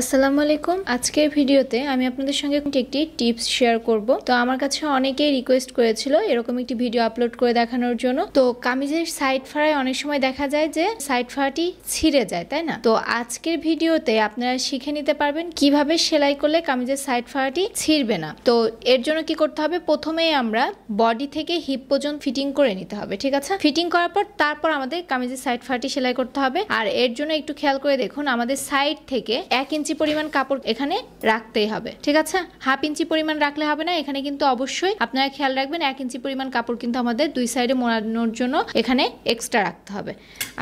আসসালামু আলাইকুম আজকের ভিডিওতে আমি আপনাদের সঙ্গে একটি টিপস শেয়ার করব তো আমার কাছে অনেকেই রিকোয়েস্ট করেছিল এরকম একটি ভিডিও আপলোড করে দেখানোর জন্য তো কামিজের সাইড ফাড়ায় অনেক সময় দেখা যায় যে সাইড ফাড়াটি ছিঁড়ে যায় তাই না তো আজকের ভিডিওতে আপনারা শিখে নিতে পারবেন কিভাবে সেলাই করলে কামিজের সাইড ফাড়াটি ছিঁড়বে না তো এর জন্য কি করতে হবে প্রথমেই আমরা বডি থেকে হিপ পর্যন্ত ফিটিং করে নিতে হবে ঠিক আছে ফিটিং করার পর তারপর আমাদের কামিজের সাইড ফাড়াটি সেলাই করতে হবে আর এর জন্য একটু খেয়াল করে দেখুন আমাদের সাইড থেকে এক ইঞ্চি ইঞ্চি পরিমাণ কাপড় এখানে রাখতেই হবে ঠিক আছে হাফ ইঞ্চি পরিমাণ রাখলে হবে না এখানে কিন্তু অবশ্যই আপনারা খেয়াল রাখবেন এক ইঞ্চি পরিমাণ কাপড় কিন্তু আমাদের দুই সাইডে মোড়ানোর জন্য এখানে এক্সট্রা রাখতে হবে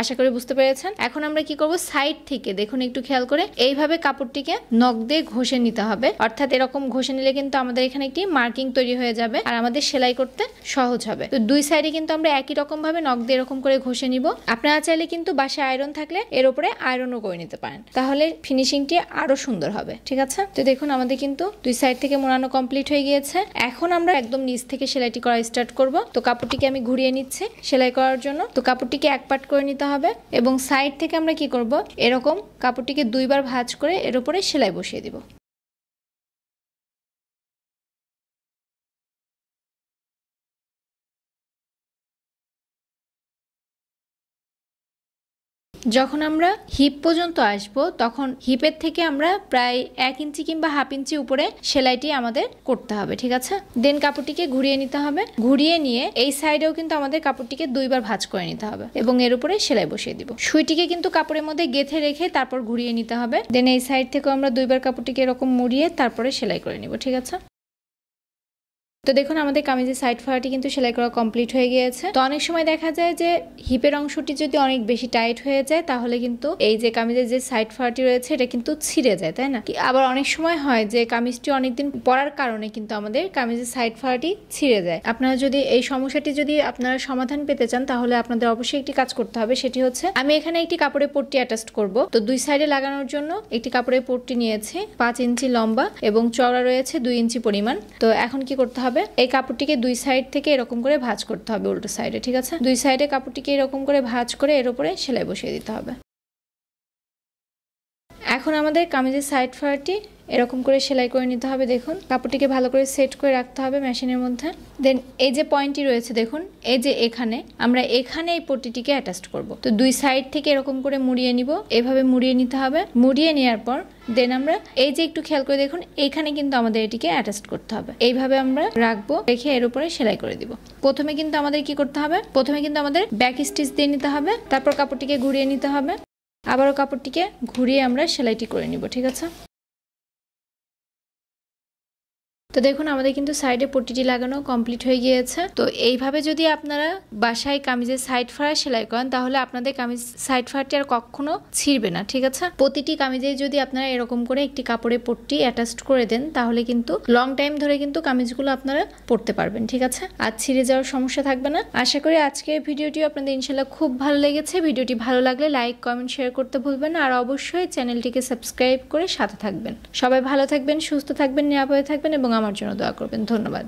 আশা করি বুঝতে পেরেছেন এখন আমরা কি করব সাইড থেকে দেখুন একটু খেয়াল করে এইভাবে কাপড়টিকে নখ দিয়ে ঘষে নিতে হবে অর্থাৎ এরকম ঘষে নিলে কিন্তু আমাদের এখানে একটি মার্কিং তৈরি হয়ে যাবে আর আমাদের সেলাই করতে সহজ হবে তো দুই সাইডে কিন্তু আমরা একই রকম ভাবে নখ দিয়ে এরকম করে ঘষে নিব আপনারা চাইলে কিন্তু বাসায় আয়রন থাকলে এর উপরে আয়রনও করে নিতে পারেন তাহলে ফিনিশিংটি আরও সুন্দর হবে ঠিক আছে তো দেখুন আমাদের কিন্তু দুই সাইড থেকে মোড়ানো কমপ্লিট হয়ে গিয়েছে এখন আমরা একদম নিচ থেকে সেলাইটি করা স্টার্ট করব তো কাপড়টিকে আমি ঘুরিয়ে নিচ্ছি সেলাই করার জন্য তো কাপড়টিকে এক পাট করে নিতে হবে এবং সাইড থেকে আমরা কি করব এরকম কাপড়টিকে দুইবার ভাঁজ করে এর উপরে সেলাই বসিয়ে দিব যখন আমরা হিপ পর্যন্ত আসব তখন হিপের থেকে আমরা প্রায় এক ইঞ্চি কিংবা হাফ ইঞ্চি উপরে সেলাইটি আমাদের করতে হবে ঠিক আছে দেন কাপড়টিকে ঘুরিয়ে নিতে হবে ঘুরিয়ে নিয়ে এই সাইডেও কিন্তু আমাদের কাপড়টিকে দুইবার ভাঁজ করে নিতে হবে এবং এর উপরে সেলাই বসিয়ে দিব সুইটিকে কিন্তু কাপড়ের মধ্যে গেথে রেখে তারপর ঘুরিয়ে নিতে হবে দেন এই সাইড থেকেও আমরা দুইবার কাপড়টিকে এরকম মুড়িয়ে তারপরে সেলাই করে নিব ঠিক আছে তো দেখুন আমাদের কামিজের সাইড ফলাটি কিন্তু সেলাই করা কমপ্লিট হয়ে গিয়েছে তো অনেক সময় দেখা যায় যে হিপের অংশটি যদি অনেক বেশি টাইট হয়ে যায় তাহলে কিন্তু এই যে কামিজের যে সাইড ফলাটি রয়েছে এটা কিন্তু ছিঁড়ে যায় তাই না আবার অনেক সময় হয় যে কামিজটি অনেকদিন পরার কারণে কিন্তু আমাদের কামিজের সাইড ফলাটি ছিঁড়ে যায় আপনারা যদি এই সমস্যাটি যদি আপনারা সমাধান পেতে চান তাহলে আপনাদের অবশ্যই একটি কাজ করতে হবে সেটি হচ্ছে আমি এখানে একটি কাপড়ের পট্টি অ্যাটাচ করব তো দুই সাইডে লাগানোর জন্য একটি কাপড়ের পট্টি নিয়েছে পাঁচ ইঞ্চি লম্বা এবং চওড়া রয়েছে দুই ইঞ্চি পরিমাণ তো এখন কি করতে হবে হবে এই কাপড়টিকে দুই সাইড থেকে এরকম করে ভাঁজ করতে হবে উল্টো সাইডে ঠিক আছে দুই সাইডে কাপড়টিকে এরকম করে ভাঁজ করে এর উপরে সেলাই বসিয়ে দিতে হবে এখন আমাদের কামিজের সাইড ফাড়টি এরকম করে সেলাই করে নিতে হবে দেখুন কাপড়টিকে ভালো করে সেট করে রাখতে হবে মেশিনের মধ্যে দেন এই যে পয়েন্টটি রয়েছে দেখুন এই যে এখানে আমরা এখানে এই পট্টিটিকে অ্যাটাস্ট করব তো দুই সাইড থেকে এরকম করে মুড়িয়ে নিব এভাবে মুড়িয়ে নিতে হবে মুড়িয়ে নেওয়ার পর দেন আমরা এই যে একটু খেয়াল করে দেখুন এখানে কিন্তু আমাদের এটিকে অ্যাটাচ করতে হবে এইভাবে আমরা রাখবো রেখে এর উপরে সেলাই করে দিব প্রথমে কিন্তু আমাদের কি করতে হবে প্রথমে কিন্তু আমাদের ব্যাক স্টিচ দিয়ে নিতে হবে তারপর কাপড়টিকে ঘুরিয়ে নিতে হবে আবারও কাপড়টিকে ঘুরিয়ে আমরা সেলাইটি করে নিব ঠিক আছে তো দেখুন আমাদের কিন্তু সাইডে পট্টিটি লাগানো কমপ্লিট হয়ে গিয়েছে তো এইভাবে যদি আপনারা বাসায় কামিজের সাইড ফাড়া সেলাই করেন তাহলে আপনাদের কামিজ সাইড ফাড়াটি আর কখনো ছিঁড়বে না ঠিক আছে প্রতিটি কামিজে যদি আপনারা এরকম করে একটি কাপড়ে পট্টি অ্যাটাচড করে দেন তাহলে কিন্তু লং টাইম ধরে কিন্তু কামিজগুলো আপনারা পরতে পারবেন ঠিক আছে আর ছিঁড়ে যাওয়ার সমস্যা থাকবে না আশা করি আজকের ভিডিওটি আপনাদের ইনশাল্লাহ খুব ভালো লেগেছে ভিডিওটি ভালো লাগলে লাইক কমেন্ট শেয়ার করতে ভুলবেন না আর অবশ্যই চ্যানেলটিকে সাবস্ক্রাইব করে সাথে থাকবেন সবাই ভালো থাকবেন সুস্থ থাকবেন নিরাপদে থাকবেন এবং আমার আমার জন্য দোয়া করবেন ধন্যবাদ